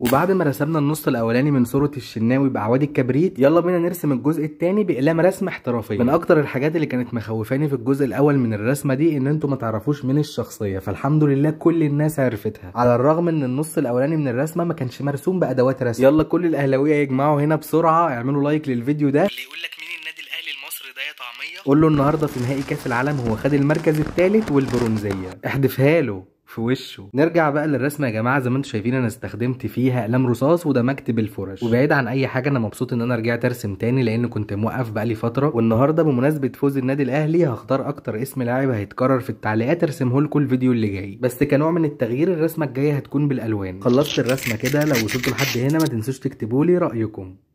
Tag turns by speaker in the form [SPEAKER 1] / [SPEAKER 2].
[SPEAKER 1] وبعد ما رسمنا النص الاولاني من صوره الشناوي بعواد الكبريت يلا بينا نرسم الجزء الثاني باقلام رسم احترافيه من اكتر الحاجات اللي كانت مخوفاني في الجزء الاول من الرسمه دي ان انتم ما تعرفوش مين الشخصيه فالحمد لله كل الناس عرفتها على الرغم ان النص الاولاني من الرسمه ما كانش مرسوم بادوات رسم يلا كل الاهلاويه يجمعوا هنا بسرعه اعملوا لايك للفيديو ده اللي يقول لك مين النادي الاهلي المصري ده يا طعميه قول له النهارده في نهائي كاس العالم هو خد المركز الثالث والبرونزيه احدفها له في وشه نرجع بقى للرسمه يا جماعه زي ما انتم شايفين انا استخدمت فيها اقلام رصاص ودمجت بالفرش وبعيد عن اي حاجه انا مبسوط ان انا رجعت ارسم تاني لان كنت موقف بقالي فتره والنهارده بمناسبه فوز النادي الاهلي هختار اكتر اسم لاعب هيتكرر في التعليقات ارسمه لكم الفيديو اللي جاي بس كنوع من التغيير الرسمه الجايه هتكون بالالوان خلصت الرسمه كده لو وصلتوا لحد هنا ما تنسوش تكتبوا لي رايكم